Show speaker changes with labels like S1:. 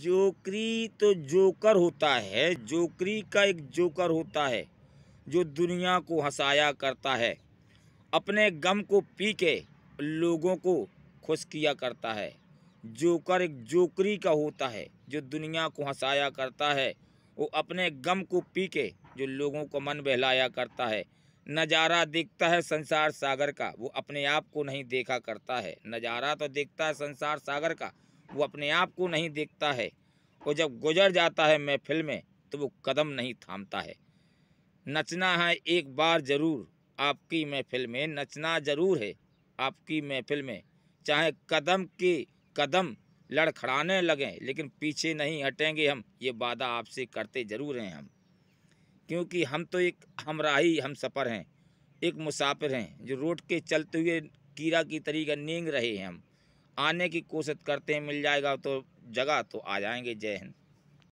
S1: जोकरी तो जोकर होता है जोकरी का एक जोकर होता है जो दुनिया को हंसाया करता है अपने गम को पी के लोगों को खुश किया करता है जोकर एक जोकरी का होता है जो दुनिया को हंसाया करता है वो अपने गम को पी के जो लोगों को मन बहलाया करता है नज़ारा देखता है संसार सागर का वो अपने आप को नहीं देखा करता है नज़ारा तो देखता है संसार सागर का वो अपने आप को नहीं देखता है वो जब गुजर जाता है महफिल में तो वो कदम नहीं थामता है नचना है एक बार ज़रूर आपकी महफिल में नचना ज़रूर है आपकी महफिल में चाहे कदम के कदम लड़खड़ाने लगें लेकिन पीछे नहीं हटेंगे हम ये वादा आपसे करते ज़रूर हैं हम क्योंकि हम तो एक हमराही हम सफ़र हैं एक मुसाफिर हैं जो रोड के चलते हुए कीड़ा की तरीका नींग रहे हैं हम आने की कोशिश करते हैं मिल जाएगा तो जगह तो आ जाएंगे जय हिंद